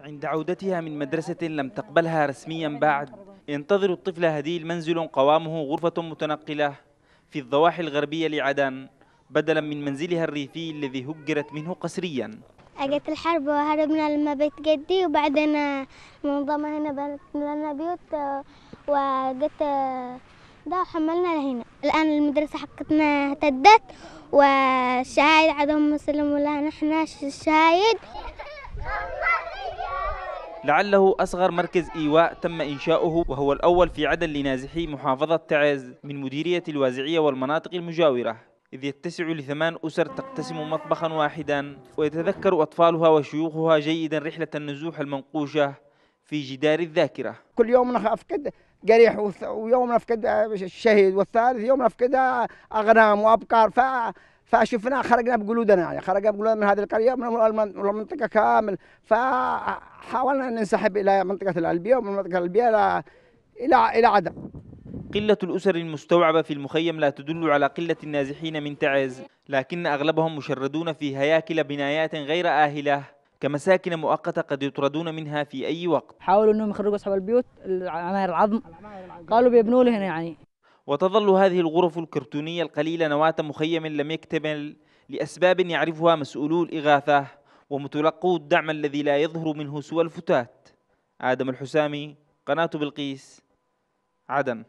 عند عودتها من مدرسة لم تقبلها رسميا بعد ينتظر الطفل هديل منزل قوامه غرفة متنقلة في الضواحي الغربية لعدن بدلا من منزلها الريفي الذي هجرت منه قسريا أجت الحرب وهربنا لما بيت جدي وبعدين منظمة هنا بنت لنا بيوت وجت ده وحملنا لهنا الآن المدرسة حقتنا اهتدت والشهايد عدم مسلموا لها نحن الشهايد لعله أصغر مركز إيواء تم إنشاؤه وهو الأول في عدن لنازحي محافظة تعز من مديرية الوازعية والمناطق المجاورة إذ يتسع لثمان أسر تقتسم مطبخا واحدا ويتذكر أطفالها وشيوخها جيدا رحلة النزوح المنقوشة في جدار الذاكرة كل يوم نفقد قريح ويوم نفقد الشهيد والثالث يوم نفقد أغنام وأبقار ف فشفناه خرجنا بجلودنا يعني خرجنا بجلودنا من هذه القريه من المنطقه كامل فحاولنا ننسحب الى منطقه الالبيه ومن المنطقه الالبيه الى الى الى عدن. قلة الأسر المستوعبة في المخيم لا تدل على قلة النازحين من تعز لكن أغلبهم مشردون في هياكل بنايات غير آهلة كمساكن مؤقتة قد يطردون منها في أي وقت حاولوا أنهم يخرجوا أصحاب البيوت العماير العظم قالوا بيبنوا له هنا يعني وتظل هذه الغرف الكرتونية القليلة نواة مخيم لم يكتمل لأسباب يعرفها مسؤولو الإغاثة ومتلقو الدعم الذي لا يظهر منه سوى الفتات آدم الحسامي قناة بلقيس عدن